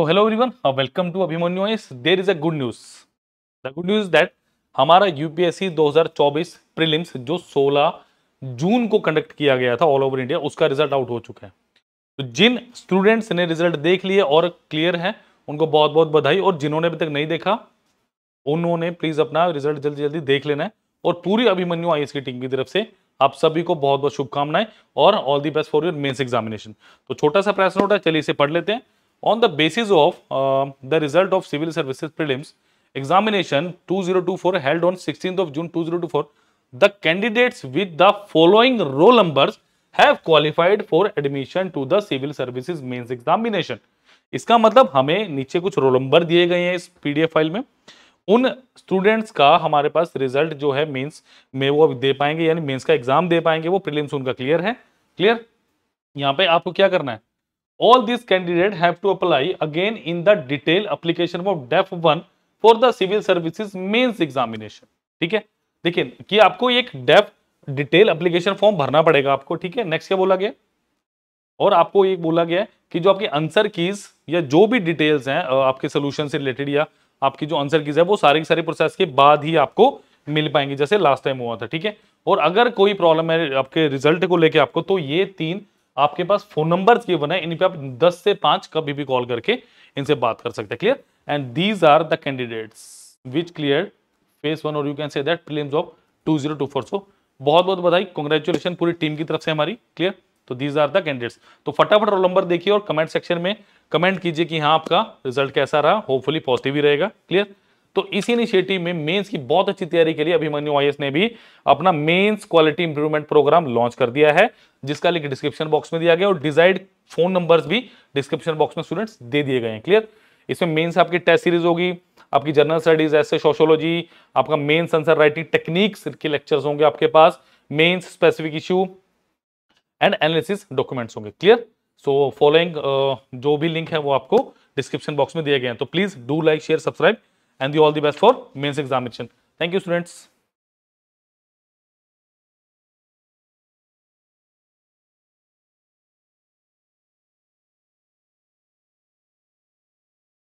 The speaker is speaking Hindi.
तो hello everyone welcome to Abhimanyu is there is a good news the good news that हमारा यूपीएससी 2024 प्रीलिम्स जो 16 जून को कंडक्ट किया गया था ऑल ओवर इंडिया उसका रिजल्ट आउट हो चुका है तो जिन स्टूडेंट्स ने रिजल्ट देख लिए और क्लियर है उनको बहुत बहुत बधाई और जिन्होंने अभी तक नहीं देखा उन्होंने प्लीज़ अपना रिजल्ट जल्दी जल्दी देख लेना है और पूरी अभिमन्यु आई की टीम की तरफ से आप सभी को बहुत बहुत शुभकामनाएं और all the best for your mains examination तो छोटा सा प्रेस नोट है चलिए इसे पढ़ लेते हैं on the basis of uh, the result of civil services prelims examination 2024 held on 16th of June 2024, the candidates with the following roll numbers have qualified for admission to the civil services mains examination. इसका मतलब हमें नीचे कुछ रोल नंबर दिए गए हैं इस पीडीएफ फाइल में उन स्टूडेंट्स का हमारे पास रिजल्ट जो है मेंस में वो दे पाएंगे यानी मेंस का एग्जाम दे पाएंगे वो प्रीलिम्स उनका क्लियर है क्लियर यहाँ पे आपको क्या करना है all these candidates have to apply again in the detailed application of DEF 1 for the civil services mains examination ठीक है देखिए कि आपको एक डेफ डिटेल एप्लीकेशन फॉर्म भरना पड़ेगा आपको ठीक है नेक्स्ट क्या बोला गया और आपको ये बोला गया कि जो आपके आंसर कीज या जो भी डिटेल्स हैं आपके सोल्यूशन से रिलेटेड या आपकी जो आंसर कीज है वो सारे के सारे प्रोसेस के बाद ही आपको मिल पाएंगे जैसे लास्ट टाइम हुआ था ठीक है और अगर कोई प्रॉब्लम है आपके रिजल्ट को लेके आपको तो ये तीन आपके पास फोन नंबर ये बना है इन पे आप दस से पांच कभी भी कॉल करके इनसे बात कर सकते हैं clear and these are the candidates which clear phase one और you can say that prelims of two zero two four so बहुत बहुत बधाई कॉन्ग्रेचुलेशन पूरी टीम की तरफ से हमारी क्लियर तो दीज आर द कैंडिडेट्स तो फटाफट रोल नंबर देखिए और कमेंट सेक्शन में कमेंट कीजिए कि हाँ आपका रिजल्ट कैसा रहा होपफुली पॉजिटिव ही रहेगा क्लियर तो इसी इनिशिएटिव में मेंस की बहुत अच्छी तैयारी के लिए अभिमन्यु आई ने भी अपना mains quality improvement program launch कर दिया है जिसका लिंक डिस्क्रिप्शन बॉक्स में दिया गया और डिजाइड फोन नंबर्स भी डिस्क्रिप्शन बॉक्स में स्टूडेंट्स दे दिए गए हैं क्लियर इसमें मेन्स आपकी टेस्ट सीरीज होगी आपकी जनरल स्टडीज ऐसे सोशोलॉजी आपका मेन्स आंसर राइटिंग टेक्निक्स के लेक्चर्स होंगे आपके पास mains specific issue and analysis documents होंगे क्लियर सो फॉलोइंग जो भी लिंक है वो आपको डिस्क्रिप्शन बॉक्स में दिए गए हैं तो please do like share subscribe and do all the best for mains examination. Thank you students.